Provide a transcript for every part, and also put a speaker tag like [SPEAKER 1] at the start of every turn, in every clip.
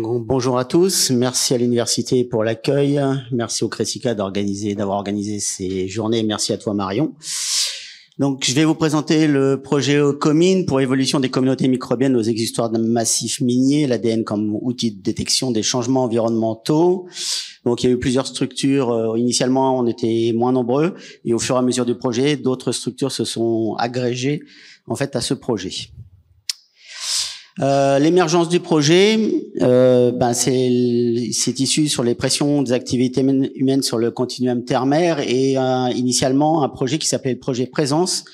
[SPEAKER 1] Bonjour à tous. Merci à l'université pour l'accueil. Merci au Cressica d'organiser, d'avoir organisé ces journées. Merci à toi, Marion. Donc, je vais vous présenter le projet Comine pour évolution des communautés microbiennes aux exutoires d'un massif minier, l'ADN comme outil de détection des changements environnementaux. Donc, il y a eu plusieurs structures. Euh, initialement, on était moins nombreux et au fur et à mesure du projet, d'autres structures se sont agrégées, en fait, à ce projet. Euh, l'émergence du projet, euh, ben c'est issu sur les pressions des activités humaines sur le continuum terre-mer et euh, initialement un projet qui s'appelait le projet Présence,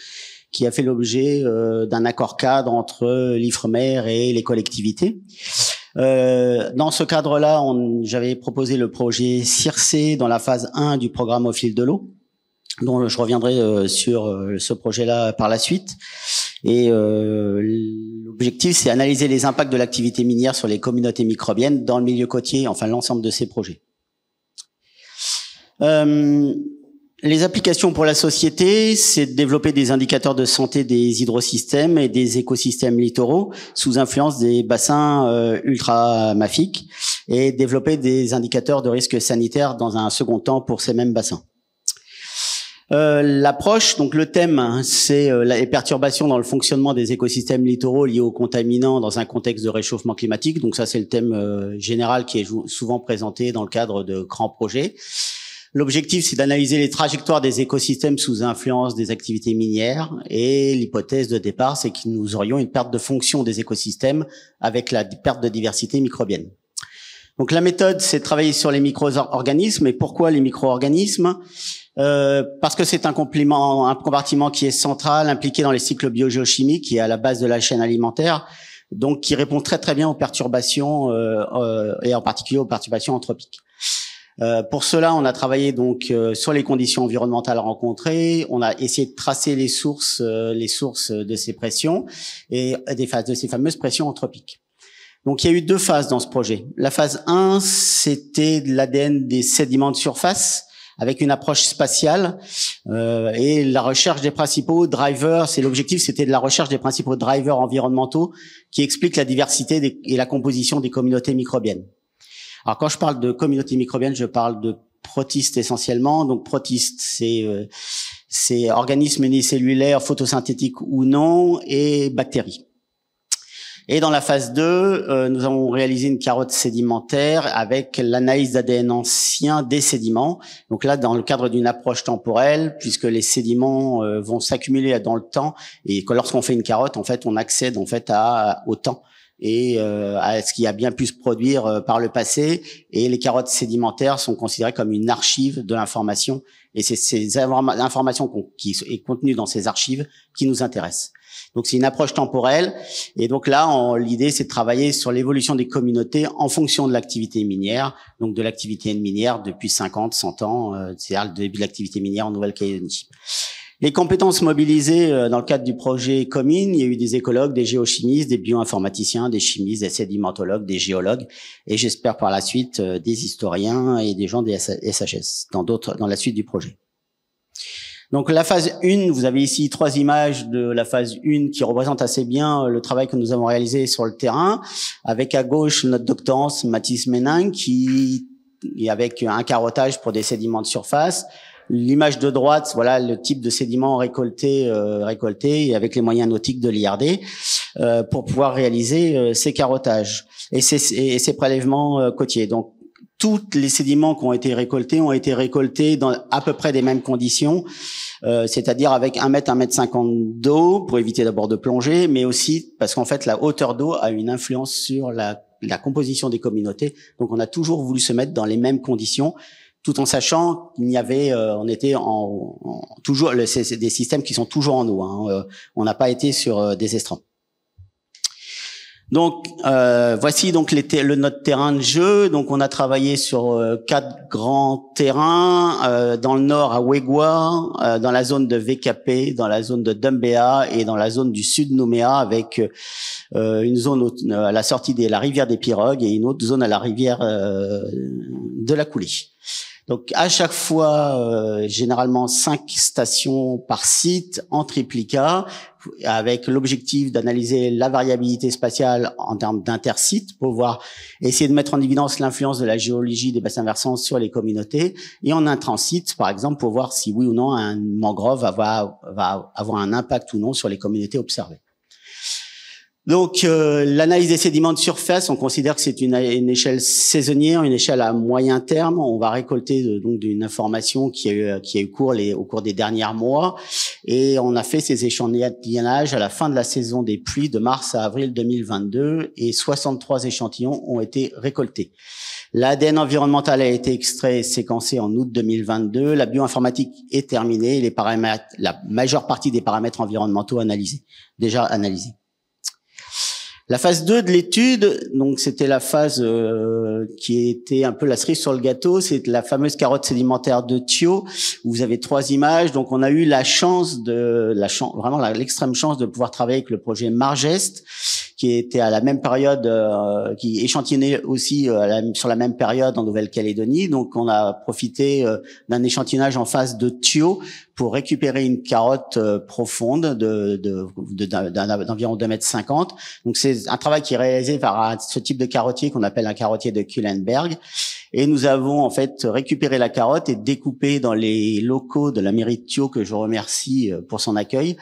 [SPEAKER 1] qui a fait l'objet euh, d'un accord cadre entre l'Ifremer et les collectivités. dans ce cadre-là, j'avais proposé le projet CIRCE dans la phase 1 du programme Au fil de l'eau, dont je reviendrai sur ce projet-là par la suite. Et euh, L'objectif, c'est analyser les impacts de l'activité minière sur les communautés microbiennes dans le milieu côtier, enfin l'ensemble de ces projets. Euh, les applications pour la société, c'est de développer des indicateurs de santé des hydrosystèmes et des écosystèmes littoraux sous influence des bassins euh, ultra mafiques et développer des indicateurs de risque sanitaire dans un second temps pour ces mêmes bassins. Euh, l'approche, donc le thème, hein, c'est euh, les perturbations dans le fonctionnement des écosystèmes littoraux liés aux contaminants dans un contexte de réchauffement climatique. Donc ça, c'est le thème euh, général qui est souvent présenté dans le cadre de grands projets. L'objectif, c'est d'analyser les trajectoires des écosystèmes sous influence des activités minières. Et l'hypothèse de départ, c'est que nous aurions une perte de fonction des écosystèmes avec la perte de diversité microbienne. Donc la méthode, c'est travailler sur les micro-organismes. Et pourquoi les micro-organismes euh, parce que c'est un, un compartiment qui est central, impliqué dans les cycles biogéochimiques, et à la base de la chaîne alimentaire, donc qui répond très très bien aux perturbations euh, euh et en particulier aux perturbations anthropiques. Euh, pour cela, on a travaillé donc euh, sur les conditions environnementales rencontrées. On a essayé de tracer les sources, les sources de ces pressions et des phases de ces fameuses pressions anthropiques. Donc, il y a eu deux phases dans ce projet. La phase 1, c'était de l'ADN des sédiments de surface avec une approche spatiale euh, et la recherche des principaux drivers. C'est l'objectif, c'était de la recherche des principaux drivers environnementaux qui expliquent la diversité et la composition des communautés microbiennes. Alors quand je parle de communautés microbiennes, je parle de protistes essentiellement. Donc protistes, c'est euh, c'est organismes unicellulaires, photosynthétiques ou non, et bactéries. Et dans la phase 2, euh, nous avons réalisé une carotte sédimentaire avec l'analyse d'ADN ancien des sédiments. Donc là, dans le cadre d'une approche temporelle, puisque les sédiments euh, vont s'accumuler dans le temps et que lorsqu'on fait une carotte, en fait, on accède en fait à, au temps et euh, à ce qui a bien pu se produire par le passé. Et les carottes sédimentaires sont considérées comme une archive de l'information. Et c'est ces informations qui est contenue dans ces archives qui nous intéressent. Donc c'est une approche temporelle. Et donc là, l'idée, c'est de travailler sur l'évolution des communautés en fonction de l'activité minière, donc de l'activité minière depuis 50, 100 ans, euh, c'est-à-dire le début de l'activité minière en Nouvelle-Calédonie. Les compétences mobilisées euh, dans le cadre du projet Comine, il y a eu des écologues, des géochimistes, des bioinformaticiens, des chimistes, des sédimentologues, des géologues, et j'espère par la suite euh, des historiens et des gens des SHS dans d'autres, dans la suite du projet. Donc la phase 1, vous avez ici trois images de la phase 1 qui représentent assez bien euh, le travail que nous avons réalisé sur le terrain, avec à gauche notre doctorant Mathis Ménin qui est avec un carottage pour des sédiments de surface. L'image de droite, voilà le type de sédiments récoltés, euh, et avec les moyens nautiques de l'IRD euh, pour pouvoir réaliser ces carottages et ces, prélèvements côtiers. Donc tous les sédiments qui ont été récoltés ont été récoltés dans à peu près des mêmes conditions, euh, c'est-à-dire avec 1 mètre, 1 mètre 50 d'eau pour éviter d'abord de plonger, mais aussi parce qu'en fait la hauteur d'eau a une influence sur la, la composition des communautés. Donc on a toujours voulu se mettre dans les mêmes conditions tout en sachant qu'il y avait, euh, on était en, toujours, c'est des systèmes qui sont toujours en eau. Hein, euh, on n'a pas été sur euh, des estrans. Donc euh, voici donc le, notre terrain de jeu. Donc on a travaillé sur euh, quatre grands terrains euh, dans le nord à Wegua, dans la zone de VKP, dans la zone de Dumbéa et dans la zone du sud Nouméa avec une zone à la sortie de la rivière des Pirogues et une autre zone à la rivière de la Coulée. Donc à chaque fois, euh, généralement cinq stations par site en triplica, avec l'objectif d'analyser la variabilité spatiale en termes d'intersite, pour voir essayer de mettre en évidence l'influence de la géologie des bassins versants sur les communautés et en intransite par exemple pour voir si oui ou non un mangrove va avoir un impact ou non sur les communautés observées. Donc euh, l'analyse des sédiments de surface, on considère que c'est une, échelle saisonnière, une échelle à moyen terme. On va récolter euh, donc d'une information qui a eu, euh, qui a eu cours les, au cours des derniers mois, et on a fait ces échantillonnages à la fin de la saison des pluies de mars à avril 2022, et 63 échantillons ont été récoltés. L'ADN environnemental a été extrait et séquencé en août 2022. La bioinformatique est terminée. Les paramètres, la majeure partie des paramètres environnementaux analysés, déjà analysés. La phase 2 de l'étude, donc c'était la phase euh, qui était un peu la cerise sur le gâteau, c'est la fameuse carotte sédimentaire de Thio, où vous avez trois images. Donc on a eu la chance de la chance, vraiment l'extrême chance de pouvoir travailler avec le projet Margest qui était à la même période, euh, qui échantillonnait aussi euh, sur la même période en Nouvelle-Calédonie. Donc, on a profité euh, d'un échantillonnage en face de tuyau pour récupérer une carotte profonde de, d'environ 2,50 mètres cinquante. Donc, c'est un travail qui est réalisé par ce type de carottier qu'on appelle un carottier de Kuhlenberg. Et nous avons en fait récupéré la carotte et découpé dans les locaux de la mairie de Tio, que je remercie euh, pour son accueil,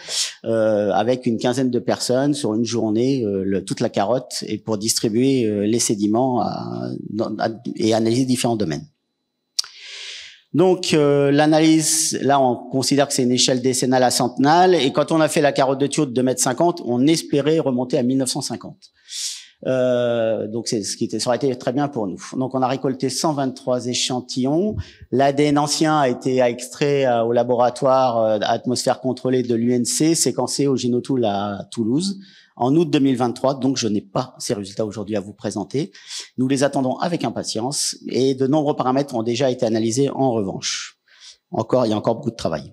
[SPEAKER 1] euh, avec une quinzaine de personnes sur une journée, euh, toute la carotte, et pour distribuer les sédiments et analyser différents domaines. Donc l'analyse, là on considère que c'est une échelle décennale à centenale, et quand on a fait la carotte de Tio de 2,50 m, on espérait remonter à 1950. Euh, donc c'est ce qui était, ça aurait été très bien pour nous. Donc on a récolté 123 échantillons. L'ADN ancien a été extrait euh, au laboratoire euh, atmosphère contrôlée de l'UNC, séquencé au Génotool à Toulouse en août 2023. Donc je n'ai pas ces résultats aujourd'hui à vous présenter. Nous les attendons avec impatience et de nombreux paramètres ont déjà été analysés en revanche. Encore, il y a encore beaucoup de travail.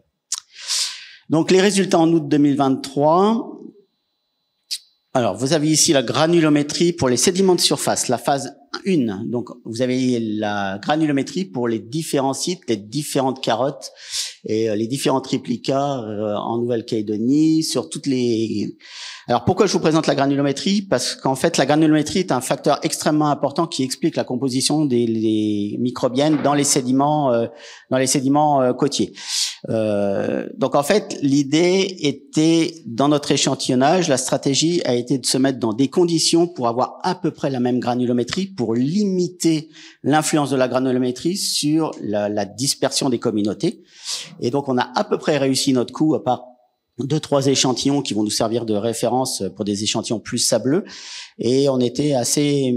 [SPEAKER 1] Donc les résultats en août 2023, alors, vous avez ici la granulométrie pour les sédiments de surface, la phase 1. Donc, vous avez la granulométrie pour les différents sites, les différentes carottes et euh, les différents triplicats euh, en Nouvelle-Calédonie, sur toutes les... Alors, pourquoi je vous présente la granulométrie Parce qu'en fait, la granulométrie est un facteur extrêmement important qui explique la composition des microbiennes dans les sédiments, euh, dans les sédiments côtiers. Euh, donc en fait, l'idée était dans notre échantillonnage, la stratégie a été de se mettre dans des conditions pour avoir à peu près la même granulométrie pour limiter l'influence de la granulométrie sur la, la dispersion des communautés. Et donc on a à peu près réussi notre coup à part deux trois échantillons qui vont nous servir de référence pour des échantillons plus sableux et on était assez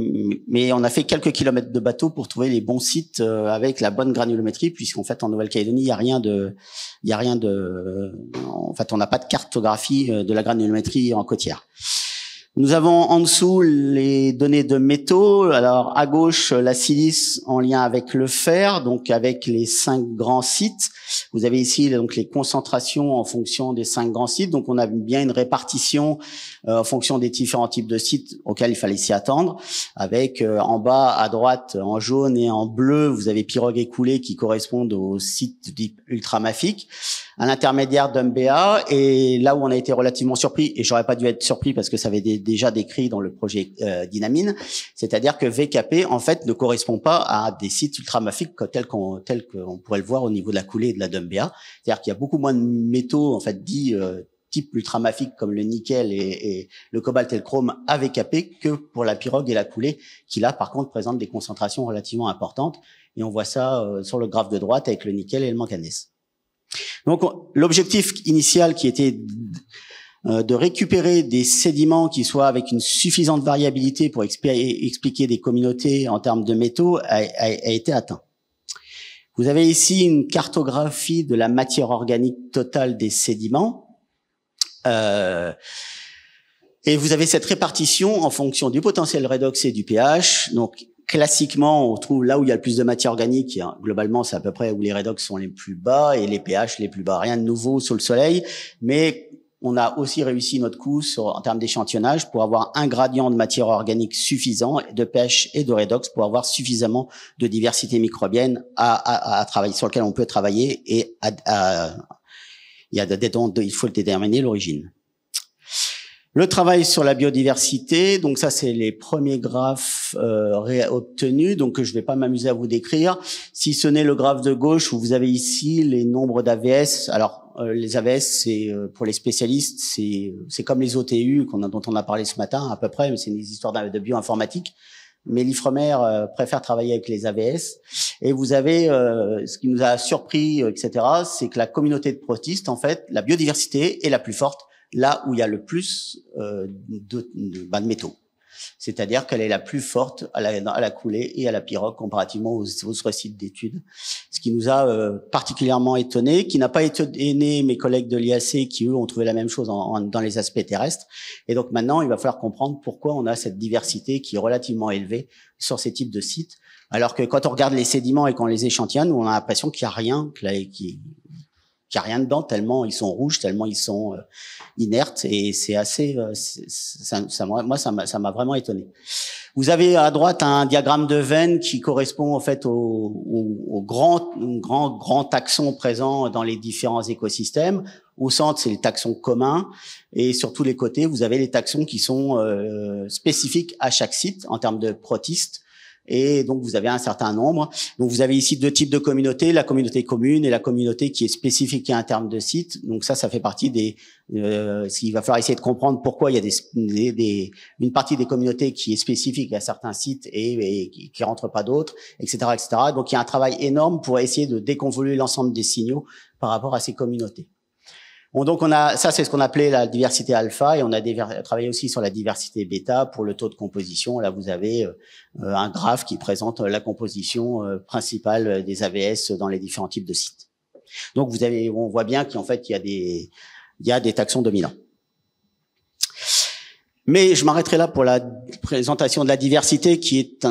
[SPEAKER 1] mais on a fait quelques kilomètres de bateau pour trouver les bons sites euh, avec la bonne granulométrie puisqu'en fait en Nouvelle-Calédonie il n'y a rien de il y a rien de en fait on n'a pas de cartographie euh, de la granulométrie en côtière nous avons en dessous les données de métaux. Alors à gauche, la silice en lien avec le fer, donc avec les cinq grands sites. Vous avez ici donc les concentrations en fonction des cinq grands sites. Donc on a bien une répartition euh, en fonction des différents types de sites auxquels il fallait s'y attendre. Avec euh, en bas à droite en jaune et en bleu, vous avez pirogue écoulée qui correspondent aux sites ultramafiques un l'intermédiaire d'UMBA et là où on a été relativement surpris et j'aurais pas dû être surpris parce que ça avait déjà décrit dans le projet euh, Dynamine, c'est-à-dire que VKP en fait ne correspond pas à des sites ultramafiques tels qu'on tel pourrait le voir au niveau de la coulée et de la dumba, c'est-à-dire qu'il y a beaucoup moins de métaux en fait dits type ultramafiques comme le nickel et, le cobalt et le chrome avec AP que pour la pirogue et la coulée, qui là par contre présentent des concentrations relativement importantes. Et on voit ça euh, sur le graphe de droite avec le nickel et le manganèse. Donc l'objectif initial qui était euh, de récupérer des sédiments qui soient avec une suffisante variabilité pour expliquer des communautés en termes de métaux a été atteint. Vous avez ici une cartographie de la matière organique totale des sédiments euh, et vous avez cette répartition en fonction du potentiel redox et du pH. Donc, classiquement, on trouve là où il y a le plus de matière organique. Hein. globalement, c'est à peu près où les redox sont les plus bas et les pH les plus bas. Rien de nouveau sous le soleil, mais on a aussi réussi notre coup sur, en termes d'échantillonnage pour avoir un gradient de matière organique suffisant, de pêche et de redox pour avoir suffisamment de diversité microbienne à, à, à travailler, sur lequel on peut travailler et à il, y a il faut déterminer l'origine. Le travail sur la biodiversité, donc ça c'est les premiers graphes euh, obtenus, donc je ne vais pas m'amuser à vous décrire, si ce n'est le graphe de gauche où vous avez ici les nombres d'AVS. Alors euh, les AVS, c'est euh, pour les spécialistes, c'est c'est comme les OTU qu'on a, dont on a parlé ce matin à peu près, mais c'est une histoire de bioinformatique mais l'Ifremer euh, préfère travailler avec les AVS. Et vous avez, euh, ce qui nous a surpris, euh, etc., c'est que la communauté de protistes, en fait, la biodiversité est la plus forte là où il y a le plus de, de bah, métaux c'est-à-dire qu'elle est la plus forte à la, coulée et à la pirogue comparativement aux, autres sites d'études. Ce qui nous a euh, particulièrement étonné, qui n'a pas étonné mes collègues de l'IAC qui eux ont trouvé la même chose dans les aspects terrestres. Et donc maintenant, il va falloir comprendre pourquoi on a cette diversité qui est relativement élevée sur ces types de sites, alors que quand on regarde les sédiments et qu'on les échantillonne, on a l'impression qu'il n'y a rien, qui il n'y a rien dedans tellement ils sont rouges, tellement ils sont euh, inertes et c'est assez. Euh, ça, ça, moi, ça m'a vraiment étonné. Vous avez à droite un diagramme de veine qui correspond en fait au, au, grand, grand, grand taxon présent dans les différents écosystèmes. Au centre, c'est les taxons communs, et sur tous les côtés, vous avez les taxons qui sont euh, spécifiques à chaque site en termes de protistes. Et donc, vous avez un certain nombre. Donc, vous avez ici deux types de communautés, la communauté commune et la communauté qui est spécifique à un terme de site. Donc, ça, ça fait partie des... Euh, il va falloir essayer de comprendre pourquoi il y a des, une partie des communautés qui est spécifique à certains sites et, qui, ne rentre pas d'autres, etc., etc. Donc, il y a un travail énorme pour essayer de déconvoluer l'ensemble des signaux par rapport à ces communautés donc on a ça, c'est ce qu'on appelait la diversité alpha, et on a travaillé aussi sur la diversité bêta pour le taux de composition. Là, vous avez euh, un graphe qui présente la composition euh, principale des AVS dans les différents types de sites. Donc, vous avez, on voit bien qu'en fait, il y a des, il y a des taxons dominants. Mais je m'arrêterai là pour la présentation de la diversité, qui est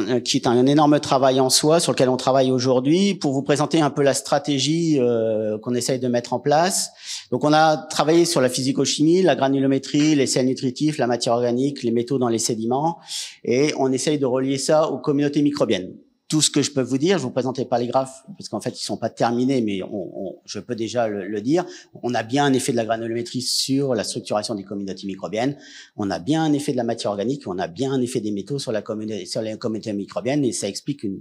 [SPEAKER 1] un, énorme travail en soi sur lequel on travaille aujourd'hui, pour vous présenter un peu la stratégie euh, qu'on essaye de mettre en place. Donc on a travaillé sur la physicochimie, la granulométrie, les sels nutritifs, la matière organique, les métaux dans les sédiments, et on essaye de relier ça aux communautés microbiennes tout ce que je peux vous dire, je vous présenterai pas les graphes parce qu'en fait ils sont pas terminés, mais on, je peux déjà le, dire. On a bien un effet de la granulométrie sur la structuration des communautés microbiennes. On a bien un effet de la matière organique. On a bien un effet des métaux sur la communauté, sur les communautés microbiennes et ça explique une,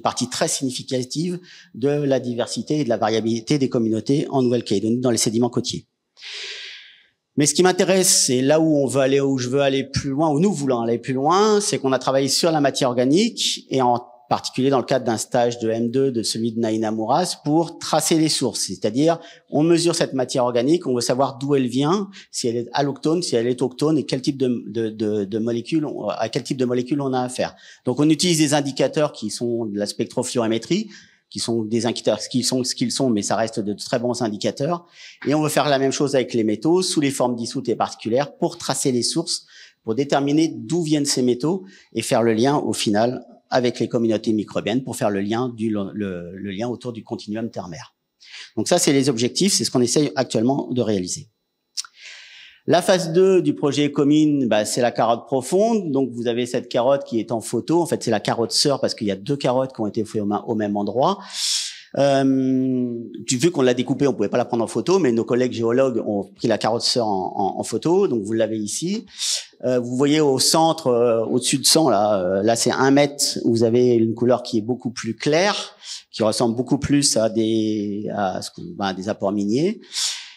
[SPEAKER 1] partie très significative de la diversité et de la variabilité des communautés en Nouvelle-Calédonie dans les sédiments côtiers. Mais ce qui m'intéresse, c'est là où on veut aller, où je veux aller plus loin, où nous voulons aller plus loin, c'est qu'on a travaillé sur la matière organique et en particulier dans le cadre d'un stage de M2 de celui de Naina Mouras, pour tracer les sources. C'est-à-dire, on mesure cette matière organique, on veut savoir d'où elle vient, si elle est alloctone, si elle est autochtone, et quel type de, molécules, à quel type de molécules on a affaire. Donc, on utilise des indicateurs qui sont de la spectrofluorimétrie, qui sont des indicateurs, ce qu'ils sont, ce qu'ils sont, mais ça reste de très bons indicateurs. Et on veut faire la même chose avec les métaux, sous les formes dissoutes et particulières, pour tracer les sources, pour déterminer d'où viennent ces métaux et faire le lien au final avec les communautés microbiennes pour faire le lien, autour du continuum terre-mer. Donc ça, c'est les objectifs, c'est ce qu'on essaye actuellement de réaliser. La phase 2 du projet commune, bah, c'est la carotte profonde. Donc vous avez cette carotte qui est en photo. En fait, c'est la carotte sœur parce qu'il y a deux carottes qui ont été faites au même endroit. Euh, vu qu'on l'a découpée, on ne pouvait pas la prendre en photo, mais nos collègues géologues ont pris la carotte sœur en photo. Donc vous l'avez ici. Euh, vous voyez au centre, euh, au-dessus de 100, là, euh, là c'est un mètre, vous avez une couleur qui est beaucoup plus claire, qui ressemble beaucoup plus à des, à ce à ben, des apports miniers.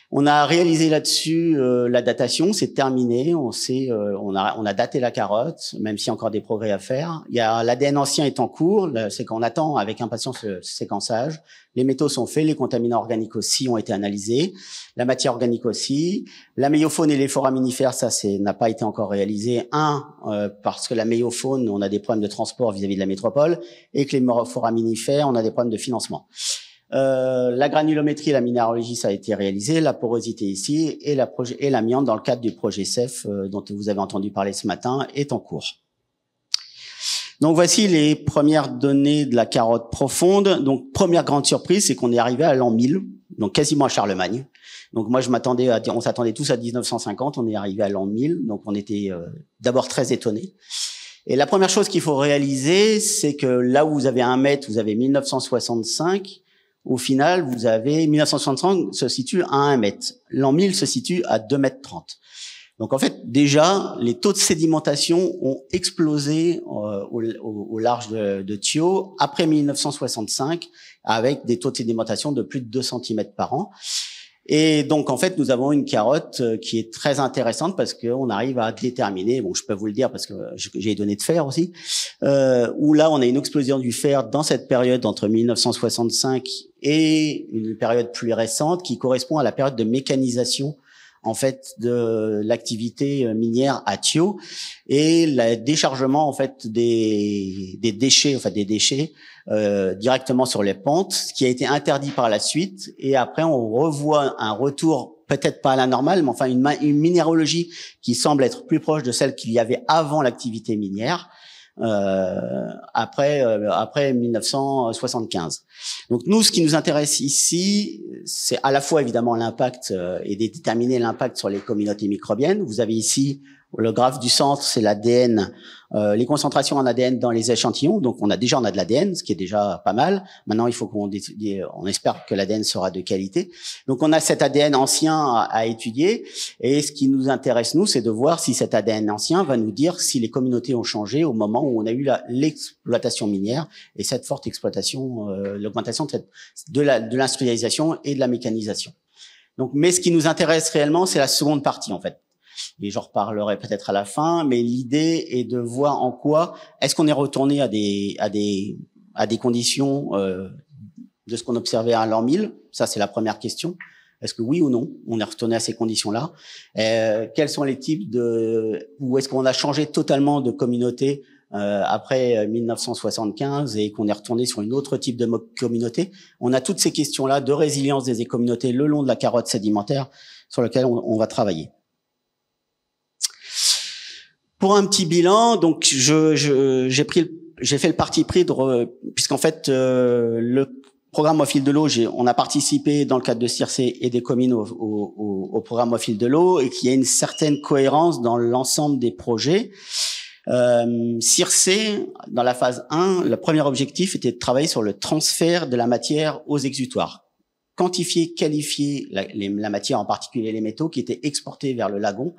[SPEAKER 1] On a réalisé là-dessus euh, la datation, c'est terminé. On sait, euh, on a daté la carotte, même s'il y a encore des progrès à faire. Il y a l'ADN ancien est en cours, c'est qu'on attend avec impatience le séquençage. Les métaux sont faits, les contaminants organiques aussi ont été analysés, la matière organique aussi. La méiofaune et les foraminifères, ça c'est n'a pas été encore réalisé. Un euh, parce que la méiofaune, on a des problèmes de transport vis-à-vis -vis de la métropole, et que les foraminifères, on a des problèmes de financement. Euh, la granulométrie et la minéralogie, ça a été réalisé, la porosité ici, et l'amiante la et dans le cadre du projet CEF euh, dont vous avez entendu parler ce matin est en cours. Donc voici les premières données de la carotte profonde. Donc première grande surprise, c'est qu'on est arrivé à l'an 1000, donc quasiment à Charlemagne. Donc moi je m'attendais, on s'attendait tous à 1950, on est arrivé à l'an 1000, donc on était euh, d'abord très étonnés. Et la première chose qu'il faut réaliser, c'est que là où vous avez un mètre, vous avez 1965. Au final, vous avez 1965 se situe à 1 mètre. L'an 1000 se situe à 2 mètres 30. Donc en fait, déjà, les taux de sédimentation ont explosé euh, au, large de, de Thio après 1965, avec des taux de sédimentation de plus de 2 cm par an. Et donc en fait, nous avons une carotte euh, qui est très intéressante parce qu'on arrive à déterminer, bon je peux vous le dire parce que j'ai donné de fer aussi, euh, où là on a une explosion du fer dans cette période entre 1965 et une période plus récente qui correspond à la période de mécanisation en fait de l'activité euh, minière à Thio et le déchargement en fait des, des déchets enfin des déchets euh, directement sur les pentes ce qui a été interdit par la suite et après on revoit un retour peut-être pas à la normale mais enfin une, minérologie qui semble être plus proche de celle qu'il y avait avant l'activité minière euh, après euh, après 1975. Donc nous, ce qui nous intéresse ici, c'est à la fois évidemment l'impact euh, et déterminer l'impact sur les communautés microbiennes. Vous avez ici le graphe du centre, c'est l'ADN, euh, les concentrations en ADN dans les échantillons. Donc, on a déjà on a de l'ADN, ce qui est déjà pas mal. Maintenant, il faut qu'on on espère que l'ADN sera de qualité. Donc, on a cet ADN ancien à, étudier, et ce qui nous intéresse nous, c'est de voir si cet ADN ancien va nous dire si les communautés ont changé au moment où on a eu l'exploitation minière et cette forte exploitation, euh, l'augmentation de, de l'industrialisation et de la mécanisation. Donc, mais ce qui nous intéresse réellement, c'est la seconde partie en fait et j'en reparlerai peut-être à la fin, mais l'idée est de voir en quoi est-ce qu'on est retourné à des à des à des conditions euh, de ce qu'on observait à l'an 1000 Ça, c'est la première question. Est-ce que oui ou non, on est retourné à ces conditions-là euh, Quels sont les types de... Ou est-ce qu'on a changé totalement de communauté euh, après 1975 euh, et qu'on est retourné sur une autre type de communauté On a toutes ces questions-là de résilience des communautés le long de la carotte sédimentaire sur laquelle on va travailler. Pour un petit bilan, donc je j'ai pris j'ai fait le parti pris de puisqu'en fait euh, le programme au fil de l'eau, on a participé dans le cadre de Circe et des communes au, programme au fil de l'eau et qu'il y a une certaine cohérence dans l'ensemble des projets. Euh, Circe, dans la phase 1, le premier objectif était de travailler sur le transfert de la matière aux exutoires. Quantifier, qualifier la, la matière, en particulier les métaux, qui étaient exportés vers le lagon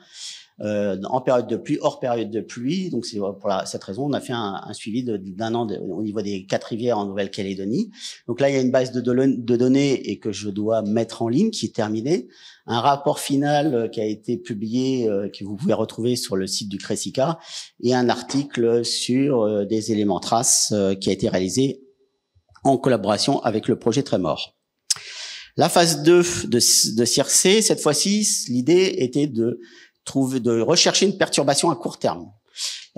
[SPEAKER 1] euh, en période de pluie, hors période de pluie. Donc c'est euh, pour la, cette raison, on a fait un, suivi d'un an au niveau des quatre rivières en Nouvelle-Calédonie. Donc là, il y a une base de, données et que je dois mettre en ligne qui est terminée un rapport final euh, qui a été publié, euh, que vous pouvez retrouver sur le site du CRESICA, et un article sur des éléments traces qui a été réalisé en collaboration avec le projet Trémor. La phase 2 de, de cette fois-ci, l'idée était de trouve de rechercher une perturbation à court terme.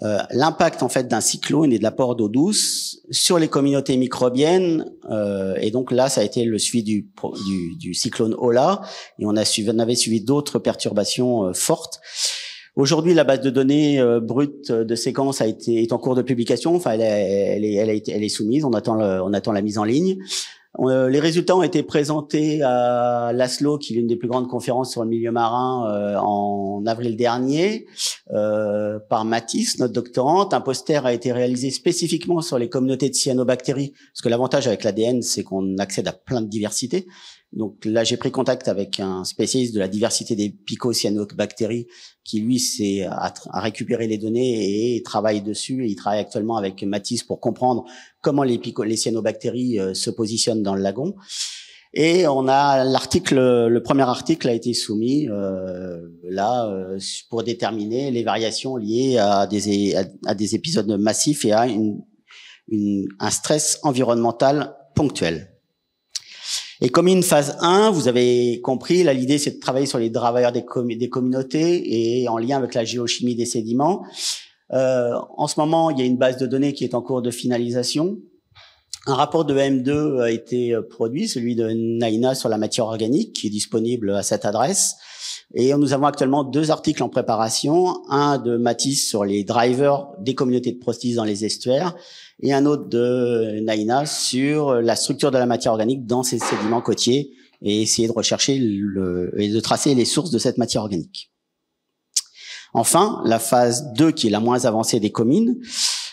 [SPEAKER 1] Euh, L'impact en fait d'un cyclone et de l'apport d'eau douce sur les communautés microbiennes euh, et donc là ça a été le suivi du, du, du cyclone Ola et on a suivi, on avait suivi d'autres perturbations euh, fortes. Aujourd'hui, la base de données euh, brute de séquence a été est en cours de publication. Enfin, elle, elle, est, elle, elle est soumise. On attend le, on attend la mise en ligne. Euh, les résultats ont été présentés à l'ASLO, qui est une des plus grandes conférences sur le milieu marin, euh, en avril dernier, euh, par Mathis, notre doctorante. Un poster a été réalisé spécifiquement sur les communautés de cyanobactéries, parce que l'avantage avec l'ADN, c'est qu'on accède à plein de diversité. Donc là, j'ai pris contact avec un spécialiste de la diversité des picocyanobactéries qui, lui, s'est à, euh, récupérer les données et travaille dessus. il travaille actuellement avec Matisse pour comprendre comment les, les cyanobactéries euh, se positionnent dans le lagon. Et on a l'article, le premier article a été soumis euh, là pour déterminer les variations liées à des, épisodes massifs et à un stress environnemental ponctuel. Et comme une phase 1, vous avez compris, là l'idée c'est de travailler sur les travailleurs des, communautés et en lien avec la géochimie des sédiments. Euh, en ce moment, il y a une base de données qui est en cours de finalisation. Un rapport de M2 euh, a été euh, produit, celui de Naina sur la matière organique, qui est disponible à cette adresse. Et nous avons actuellement deux articles en préparation, un de Matisse sur les drivers des communautés de prostitutes dans les estuaires et un autre de Naina sur la structure de la matière organique dans ces sédiments côtiers et essayer de rechercher le, et de tracer les sources de cette matière organique. Enfin, la phase 2 qui est la moins avancée des communes,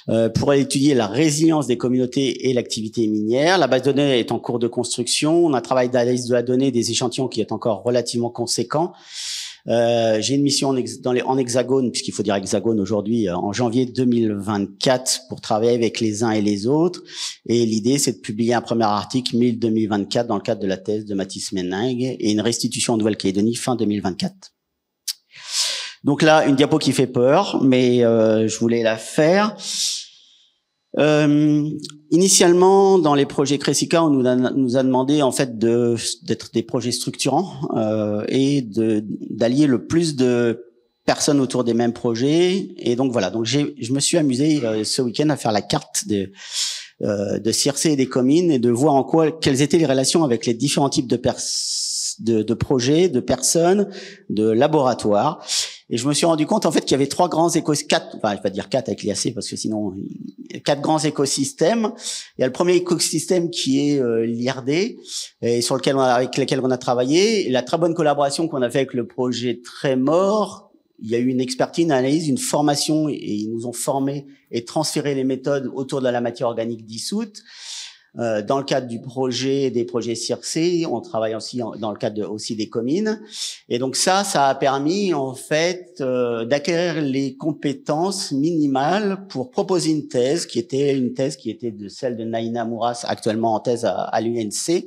[SPEAKER 1] euh, pour étudier la résilience des communautés et l'activité minière. La base de données est en cours de construction. On a un travail d'analyse de la donnée des échantillons qui est encore relativement conséquent. Euh, j'ai une mission en, hexagone, puisqu'il faut dire hexagone aujourd'hui, euh, en janvier 2024 pour travailler avec les uns et les autres. Et l'idée, c'est de publier un premier article 1000-2024 dans le cadre de la thèse de Mathis Menning et une restitution en Nouvelle-Calédonie fin 2024. Donc là, une diapo qui fait peur, mais euh, je voulais la faire. Euh, initialement, dans les projets Cresica, on nous a, demandé en fait d'être des projets structurants euh, et d'allier le plus de personnes autour des mêmes projets. Et donc voilà, donc je me suis amusé ce week-end à faire la carte de, de et des communes et de voir en quoi quelles étaient les relations avec les différents types de de, de, projets, de personnes, de laboratoires. Et je me suis rendu compte en fait qu'il y avait trois grands écosystèmes, quatre, enfin, je vais pas dire quatre avec l'IAC parce que sinon quatre grands écosystèmes. Il y a le premier écosystème qui est euh, l'IRD et sur lequel on a, avec lequel on a travaillé. la très bonne collaboration qu'on a fait avec le projet Très Mort. Il y a eu une expertise, une analyse, une formation et ils nous ont formés et transféré les méthodes autour de la matière organique dissoute. Euh, dans le cadre du projet des projets Circe, on travaille aussi dans le cadre aussi des communes. Et donc ça, ça a permis en fait euh, d'acquérir les compétences minimales pour proposer une thèse qui était une thèse qui était de celle de Naïna Mouras actuellement en thèse à, l'UNC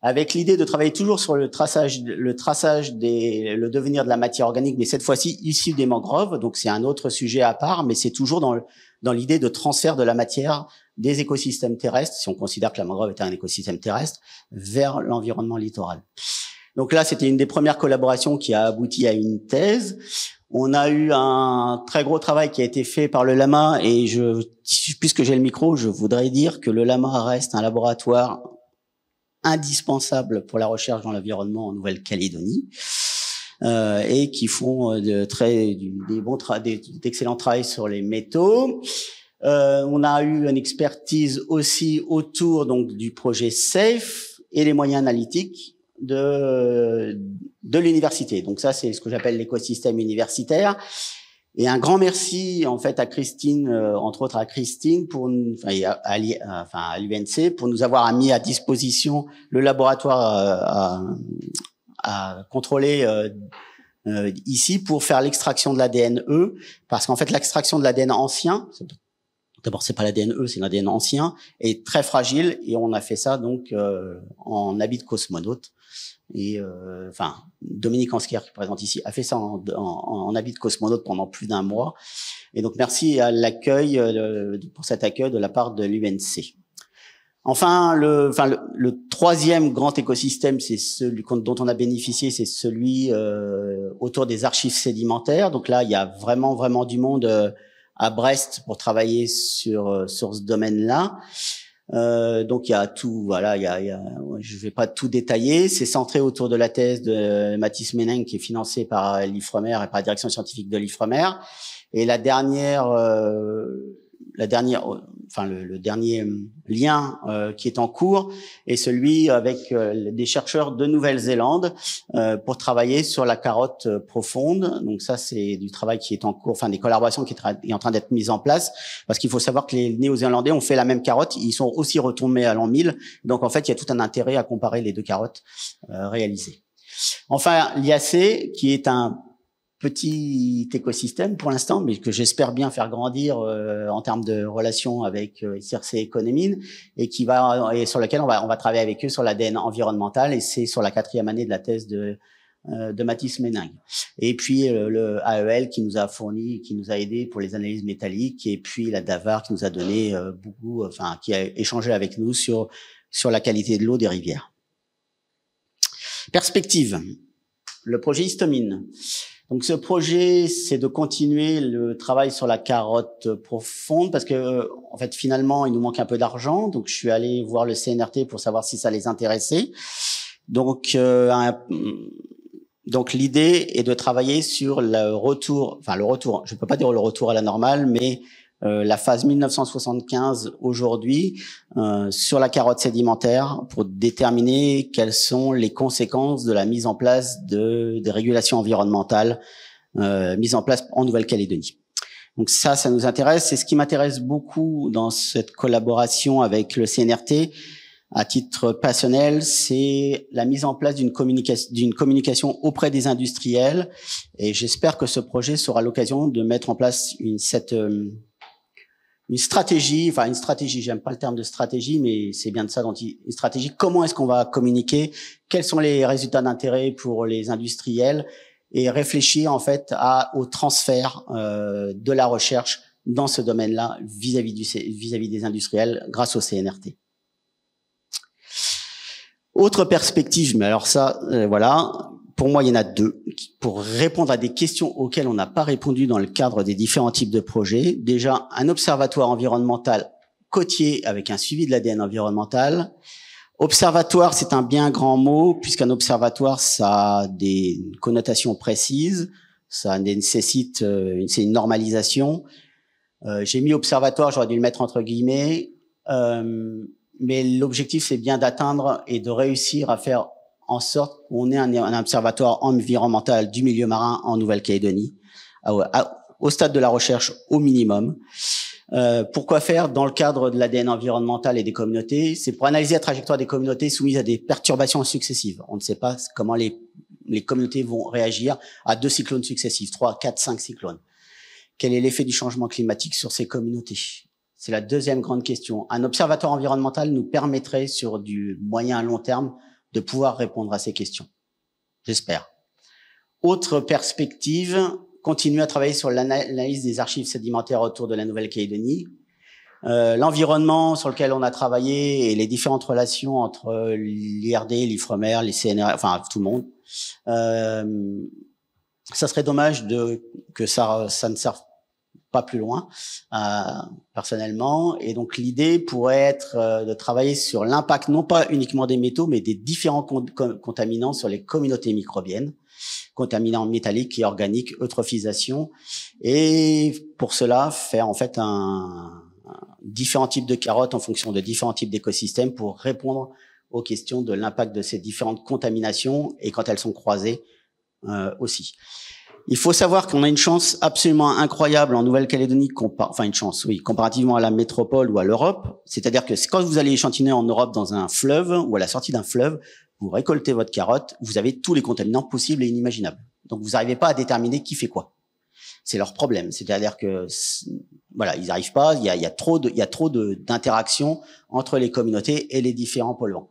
[SPEAKER 1] avec l'idée de travailler toujours sur le traçage, le traçage des, le devenir de la matière organique, mais cette fois-ci issue des mangroves. Donc c'est un autre sujet à part, mais c'est toujours dans, dans l'idée de transfert de la matière des écosystèmes terrestres, si on considère que la mangrove était un écosystème terrestre, vers l'environnement littoral. Donc là, c'était une des premières collaborations qui a abouti à une thèse. On a eu un très gros travail qui a été fait par le Lama et je, puisque j'ai le micro, je voudrais dire que le Lama reste un laboratoire indispensable pour la recherche dans l'environnement en Nouvelle-Calédonie. Euh, et qui font euh, de très, des bons d'excellents travaux sur les métaux. Euh, on a eu une expertise aussi autour donc du projet SAFE et les moyens analytiques de de l'université. Donc ça, c'est ce que j'appelle l'écosystème universitaire. Et un grand merci en fait à Christine, euh, entre autres à Christine, pour enfin, à, l'UNC pour nous avoir mis à disposition le laboratoire euh, à, contrôler. ici pour faire l'extraction de l'ADN E, parce qu'en fait l'extraction de l'ADN ancien, D'abord, c'est pas l'ADN E, c'est l'ADN ancien et très fragile. Et on a fait ça donc euh, en habit de cosmonaute. Et euh, enfin, Dominique Ansquier qui présente ici a fait ça en, habit de cosmonaute pendant plus d'un mois. Et donc merci à l'accueil euh, pour cet accueil de la part de l'UNC. Enfin, le, le, troisième grand écosystème, c'est celui dont on a bénéficié, c'est celui autour des archives sédimentaires. Donc là, il y a vraiment, vraiment du monde à Brest pour travailler sur euh, sur ce domaine-là. Euh, donc il y a tout, voilà, il y a, il y a, je vais pas tout détailler. C'est centré autour de la thèse de Mathis Ménin qui est financée par l'Ifremer et par la direction scientifique de l'Ifremer. Et la dernière, euh, la dernière, enfin le, dernier euh, lien euh, qui est en cours est celui avec euh, des chercheurs de Nouvelle-Zélande pour travailler sur la carotte profonde. Donc ça, c'est du travail qui est en cours, enfin des collaborations qui est, en train d'être mises en place, parce qu'il faut savoir que les Néo-Zélandais ont fait la même carotte, ils sont aussi retombés à l'an 1000. Donc en fait, il y a tout un intérêt à comparer les deux carottes réalisées. Enfin, l'IAC, qui est un petit écosystème pour l'instant, mais que j'espère bien faire grandir euh, en termes de relations avec euh, economy Economine et qui va et sur lequel on va on va travailler avec eux sur l'ADN environnemental et c'est sur la quatrième année de la thèse de euh, de Mathis Méningue. Et puis euh, le AEL qui nous a fourni, qui nous a aidé pour les analyses métalliques, et puis la DAVAR qui nous a donné beaucoup, enfin qui a échangé avec nous sur sur la qualité de l'eau des rivières. Perspective. Le projet Istomine. Donc ce projet, c'est de continuer le travail sur la carotte profonde parce que euh, en fait finalement, il nous manque un peu d'argent. Donc je suis allé voir le CNRT pour savoir si ça les intéressait. Donc euh, donc l'idée est de travailler sur le retour, enfin le retour, je ne peux pas dire le retour à la normale, mais euh, la phase 1975 aujourd'hui euh, sur la carotte sédimentaire pour déterminer quelles sont les conséquences de la mise en place de, des régulations environnementales euh, mises en place en Nouvelle-Calédonie. Donc ça, ça nous intéresse. C'est ce qui m'intéresse beaucoup dans cette collaboration avec le CNRT. À titre personnel, c'est la mise en place d'une communication, d'une communication auprès des industriels. Et j'espère que ce projet sera l'occasion de mettre en place une, cette, une stratégie, enfin une stratégie, j'aime pas le terme de stratégie, mais c'est bien de ça dont il, une stratégie. Comment est-ce qu'on va communiquer Quels sont les résultats d'intérêt pour les industriels Et réfléchir en fait à, au transfert euh, de la recherche dans ce domaine-là vis-à-vis des industriels grâce au CNRT. Autre perspective, mais alors ça, euh, voilà, pour moi, il y en a deux. Pour répondre à des questions auxquelles on n'a pas répondu dans le cadre des différents types de projets, déjà un observatoire environnemental côtier avec un suivi de l'ADN environnemental. Observatoire, c'est un bien grand mot, puisqu'un observatoire, ça a des connotations précises, ça nécessite euh, une, une normalisation. Euh, j'ai mis observatoire, j'aurais dû le mettre entre guillemets, euh, mais l'objectif, c'est bien d'atteindre et de réussir à faire en sorte qu'on ait un, observatoire environnemental du milieu marin en Nouvelle-Calédonie, au stade de la recherche au minimum. Euh, pourquoi faire dans le cadre de l'ADN environnemental et des communautés C'est pour analyser la trajectoire des communautés soumises à des perturbations successives. On ne sait pas comment les, les communautés vont réagir à deux cyclones successifs, trois, quatre, cinq cyclones. Quel est l'effet du changement climatique sur ces communautés C'est la deuxième grande question. Un observatoire environnemental nous permettrait, sur du moyen à long terme, de pouvoir répondre à ces questions. J'espère. Autre perspective, continuer à travailler sur l'analyse des archives sédimentaires autour de la Nouvelle-Calédonie. Euh, l'environnement sur lequel on a travaillé et les différentes relations entre l'IRD, l'IFREMER, e les CNR, enfin tout le monde. Euh, ça serait dommage de, que ça, ça ne serve pas plus loin euh, personnellement. Et donc l'idée pourrait être euh, de travailler sur l'impact non pas uniquement des métaux, mais des différents contaminants sur les communautés microbiennes contaminants métalliques et organiques, eutrophisation, et pour cela faire en fait un, un différents types de carottes en fonction de différents types d'écosystèmes pour répondre aux questions de l'impact de ces différentes contaminations et quand elles sont croisées euh, aussi. Il faut savoir qu'on a une chance absolument incroyable en Nouvelle-Calédonie, enfin une chance, oui, comparativement à la métropole ou à l'Europe. C'est-à-dire que quand vous allez échantillonner en Europe dans un fleuve ou à la sortie d'un fleuve, vous récoltez votre carotte, vous avez tous les contaminants possibles et inimaginables. Donc vous n'arrivez pas à déterminer qui fait quoi. C'est leur problème. C'est-à-dire que voilà, ils n'arrivent pas. Il y a, trop de, il trop d'interactions entre les communautés et les différents polluants,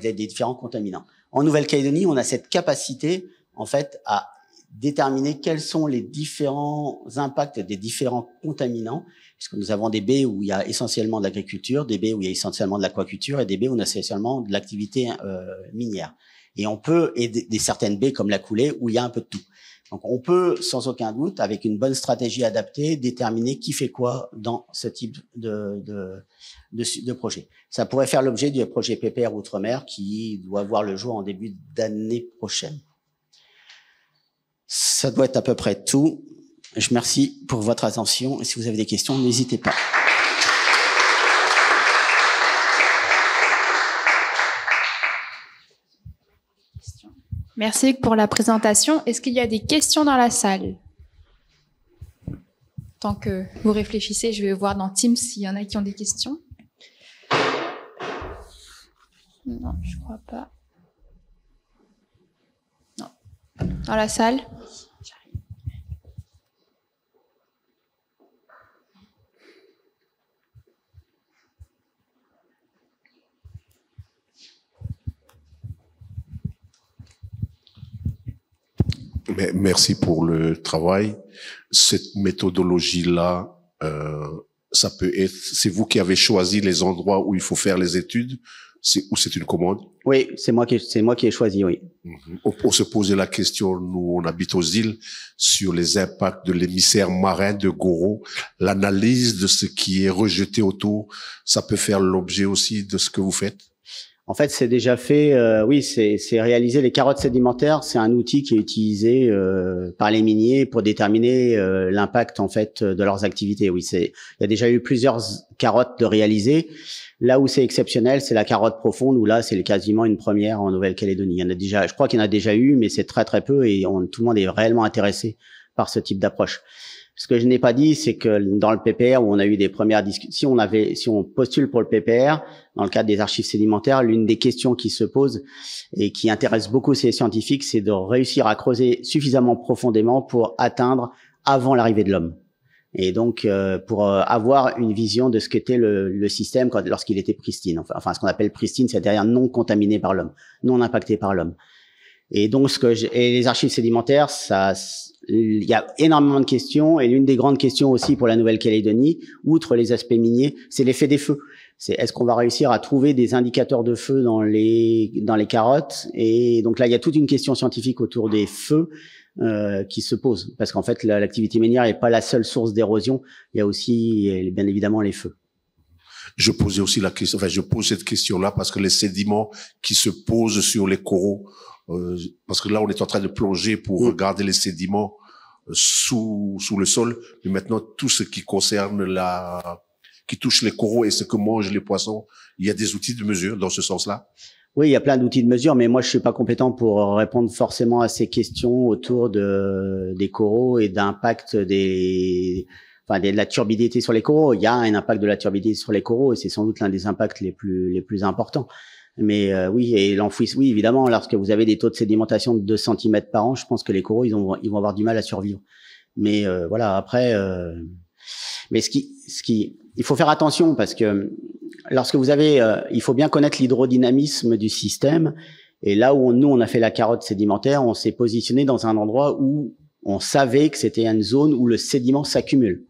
[SPEAKER 1] les, les différents contaminants. En Nouvelle-Calédonie, on a cette capacité en fait à déterminer quels sont les différents impacts des différents contaminants, puisque nous avons des baies où il y a essentiellement de l'agriculture, des baies où il y a essentiellement de l'aquaculture et des baies où on a essentiellement de l'activité euh, minière. Et on peut, aider des certaines baies comme la coulée, où il y a un peu de tout. Donc on peut, sans aucun doute, avec une bonne stratégie adaptée, déterminer qui fait quoi dans ce type de, de projet. Ça pourrait faire l'objet du projet PPR Outre-mer qui doit voir le jour en début d'année prochaine. Ça doit être à peu près tout. Je remercie pour votre attention et si vous avez des questions, n'hésitez pas. Merci pour la présentation. Est-ce qu'il y a des questions dans la salle Tant que vous réfléchissez, je vais voir dans Teams s'il y en a qui ont des questions. Non, je crois pas. dans la salle. Merci pour le travail. Cette méthodologie-là, euh, ça peut être, c'est vous qui avez choisi les endroits où il faut faire les études c'est ou c'est une commande Oui, c'est moi qui c'est moi qui ai choisi, oui. Mm-hmm. on, se posait la question, nous on habite aux îles, sur les impacts de l'émissaire marin de Goro, l'analyse de ce qui est rejeté autour, ça peut faire l'objet aussi de ce que vous faites En fait, c'est déjà fait, euh, oui, c'est réalisé. Les carottes sédimentaires, c'est un outil qui est utilisé euh, par les miniers pour déterminer euh, l'impact en fait de leurs activités. Oui, c'est il y a déjà eu plusieurs carottes de réaliser. Là où c'est exceptionnel, c'est la carotte profonde, où là, c'est quasiment une première en Nouvelle-Calédonie. Il y en a déjà, je crois qu'il y en a déjà eu, mais c'est très très peu et tout le monde est réellement intéressé par ce type d'approche. Ce que je n'ai pas dit, c'est que dans le PPR, où on a eu des premières discussions, si on avait, si on postule pour le PPR, dans le cadre des archives sédimentaires, l'une des questions qui se pose et qui intéresse beaucoup ces scientifiques, c'est de réussir à creuser suffisamment profondément pour atteindre avant l'arrivée de l'homme. Et donc, euh, pour euh, avoir une vision de ce qu'était le, le, système lorsqu'il était pristine, enfin, ce qu'on appelle pristine, c'est-à-dire non contaminé par l'homme, non impacté par l'homme. Et donc, ce que et les archives sédimentaires, ça, il y a énormément de questions. Et l'une des grandes questions aussi pour la Nouvelle-Calédonie, outre les aspects miniers, c'est l'effet des feux. C'est est-ce qu'on va réussir à trouver des indicateurs de feu dans les dans les carottes Et donc là, il y a toute une question scientifique autour des feux euh, qui se posent. Parce qu'en fait, l'activité minière n'est pas la seule source d'érosion. Il y a aussi, bien évidemment, les feux. Je posais aussi la question, enfin, je pose cette question-là parce que les sédiments qui se posent sur les coraux, euh, parce que là, on est en train de plonger pour mm. regarder les sédiments euh, sous, sous le sol, mais maintenant, tout ce qui concerne la, qui touche les coraux et ce que mangent les poissons, il y a des outils de mesure dans ce sens-là. Oui, il y a plein d'outils de mesure, mais moi je suis pas compétent pour répondre forcément à ces questions autour de des coraux et d'impact des enfin de la turbidité sur les coraux. Il y a un impact de la turbidité sur les coraux et c'est sans doute l'un des impacts les plus les plus importants. Mais euh, oui, et l'enfouissement, oui, évidemment, lorsque vous avez des taux de sédimentation de 2 cm par an, je pense que les coraux, ils, vont ils vont avoir du mal à survivre. Mais euh, voilà, après, euh, mais ce qui, ce qui, il faut faire attention parce que lorsque vous avez, euh, il faut bien connaître l'hydrodynamisme du système. Et là où nous on a fait la carotte sédimentaire, on s'est positionné dans un endroit où on savait que c'était une zone où le sédiment s'accumule.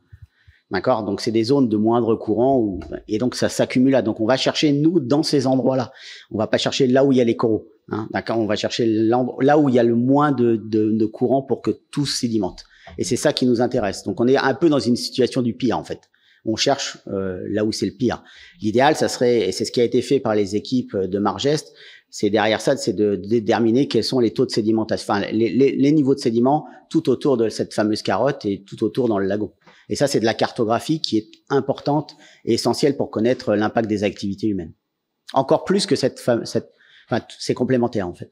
[SPEAKER 1] D'accord Donc c'est des zones de moindre courant et donc ça s'accumule là. Donc on va chercher nous dans ces endroits-là. On va pas chercher là où il y a les coraux. Hein, d'accord On va chercher là où il y a le moins de, de, de courant pour que tout sédimente. Et c'est ça qui nous intéresse. Donc on est un peu dans une situation du pire en fait on cherche euh, là où c'est le pire. L'idéal, ça serait, et c'est ce qui a été fait par les équipes de Margest, c'est derrière ça, c'est de, déterminer quels sont les taux de sédimentation, enfin les, les, niveaux de sédiments tout autour de cette fameuse carotte et tout autour dans le lago. Et ça, c'est de la cartographie qui est importante et essentielle pour connaître l'impact des activités humaines. Encore plus que cette, cette c'est complémentaire en fait.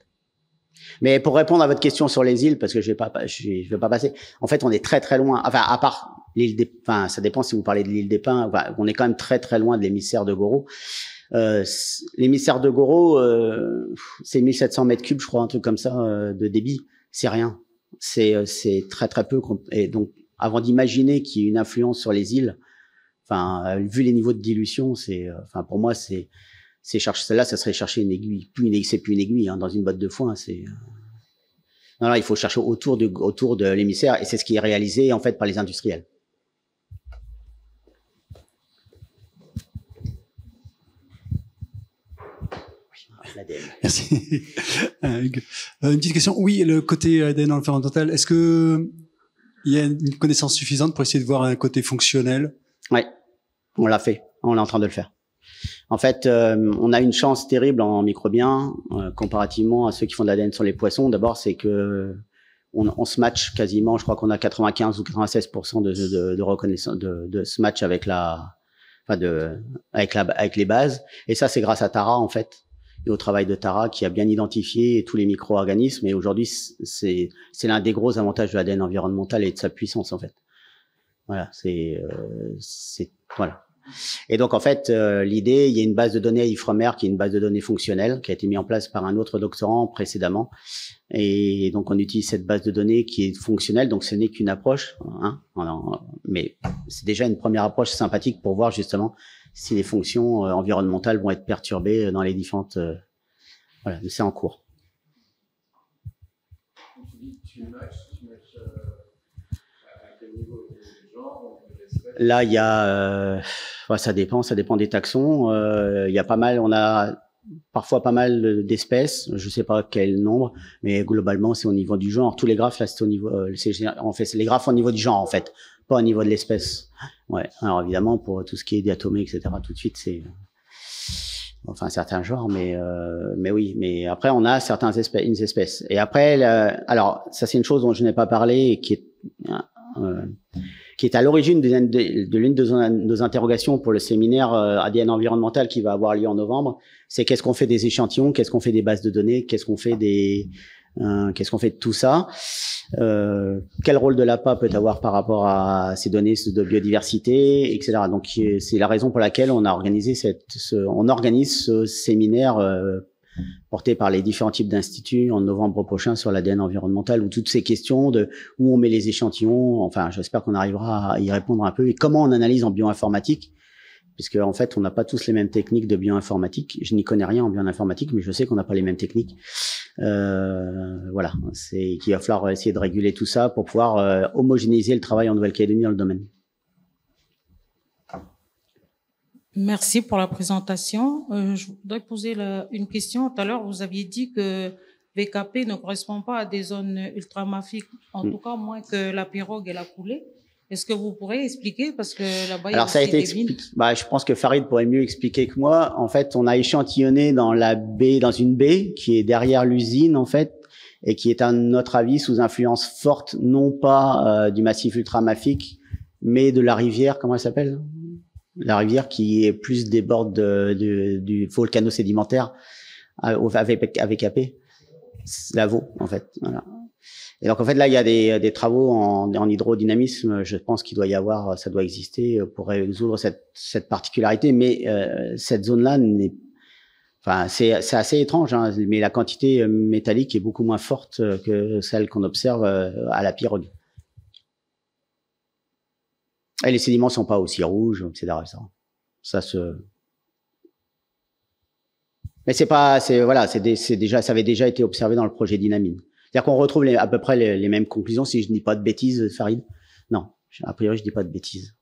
[SPEAKER 1] Mais pour répondre à votre question sur les îles, parce que je vais pas, je, vais pas passer. En fait, on est très très loin. Enfin, à part l'île des, enfin, ça dépend si vous parlez de l'île des Pins. on est quand même très très loin de l'émissaire de Goro. Euh, l'émissaire de Goro, euh, c'est 1700 mètres cubes, je crois, un truc comme ça euh, de débit. C'est rien. C'est euh, c'est très très peu. Et donc, avant d'imaginer qu'il y ait une influence sur les îles, enfin, euh, vu les niveaux de dilution, c'est, enfin, pour moi, c'est c'est chercher celle-là, ça serait chercher une aiguille. Plus une aiguille, c'est plus une aiguille hein, dans une botte de foin. Euh. non, non, il faut chercher autour de autour de l'émissaire et c'est ce qui est réalisé en fait par les industriels. Merci. Euh, euh, une petite question. Oui, le côté ADN dans le total. est-ce que il y a une connaissance suffisante pour essayer de voir un côté fonctionnel Oui. on l'a fait. On est en train de le faire. En fait, euh, on a une chance terrible en microbien euh, comparativement à ceux qui font de l'ADN sur les poissons. D'abord, c'est que on, on, se match quasiment. Je crois qu'on a 95 ou 96 de, de, de reconnaissance de, de ce match avec la, enfin de, avec la, avec les bases. Et ça, c'est grâce à Tara en fait et au travail de Tara qui a bien identifié tous les micro-organismes. Et aujourd'hui, c'est c'est l'un des gros avantages de l'ADN environnemental et de sa puissance en fait. Voilà, c'est euh, c'est voilà. Et donc en fait, euh, l'idée, il y a une base de données Ifremer qui est une base de données fonctionnelle qui a été mise en place par un autre doctorant précédemment. Et donc on utilise cette base de données qui est fonctionnelle, donc ce n'est qu'une approche, hein. mais c'est déjà une première approche sympathique pour voir justement si les fonctions euh, environnementales vont être perturbées euh, dans les différentes. voilà, c'est en cours. Là, il y a, euh, ça dépend, ça dépend des taxons. Euh, il y a pas mal, on a parfois pas mal d'espèces, je sais pas quel nombre, mais globalement c'est au niveau du genre. Tous les graphes là, c'est au niveau, euh, en fait, les graphes au niveau du genre en fait, pas au niveau de l'espèce. Ouais. Alors évidemment pour tout ce qui est diatomée, etc. Tout de suite c'est, enfin certains genres, mais euh, mais oui, mais après on a certains espèces, une espèce. Et après, alors ça c'est une chose dont je n'ai pas parlé et qui est qui est à l'origine de l'une de nos interrogations pour le séminaire euh, ADN environnemental qui va avoir lieu en novembre, c'est qu'est-ce qu'on fait des échantillons, qu'est-ce qu'on fait des bases de données, qu'est-ce qu'on fait des, euh, qu'est-ce qu'on fait de tout ça, euh, quel rôle de l'APA peut avoir par rapport à ces données de biodiversité, etc. Donc c'est la raison pour laquelle on a organisé cette, on organise ce séminaire. Euh, porté par les différents types d'instituts en novembre prochain sur l'ADN environnemental, ou toutes ces questions de où on met les échantillons, enfin, j'espère qu'on arrivera à y répondre un peu, et comment on analyse en bioinformatique, puisque en fait, on n'a pas tous les mêmes techniques de bioinformatique. Je n'y connais rien en bioinformatique, mais je sais qu'on n'a pas les mêmes techniques. Euh, voilà, c'est qu'il va falloir essayer de réguler tout ça pour pouvoir euh, homogénéiser le travail en Nouvelle-Calédonie dans le domaine. Merci pour la présentation. Euh, je voudrais poser une question. Tout à l'heure, vous aviez dit que VKP ne correspond pas à des zones ultramafiques, en hmm. tout cas moins que la pirogue et la coulée. Est-ce que vous pourrez expliquer parce que là-bas Alors ça a été expliqué. Bah, je pense que Farid pourrait mieux expliquer que moi. En fait, on a échantillonné dans la baie, dans une baie qui est derrière l'usine en fait et qui est à notre avis sous influence forte non pas euh, du massif ultramafique mais de la rivière comment elle s'appelle la rivière qui est plus déborde de, du volcano sédimentaire euh, avec, avec AP, la Vaux, en fait. Voilà. Et donc en fait là il y a des, des travaux en, en, hydrodynamisme, je pense qu'il doit y avoir, ça doit exister pour résoudre cette, cette particularité, mais euh, cette zone-là n'est Enfin, c'est assez étrange, hein, mais la quantité métallique est beaucoup moins forte que celle qu'on observe euh, à la pirogue. Et ah, les sédiments sont pas aussi rouges, etc. Ça, ça se. Mais c'est pas, voilà, c'est déjà, ça avait déjà été observé dans le projet Dynamine. C'est-à-dire qu'on retrouve les, à peu près les, mêmes conclusions si je ne dis pas de bêtises, Farid. Non, a priori, je ne dis pas de bêtises.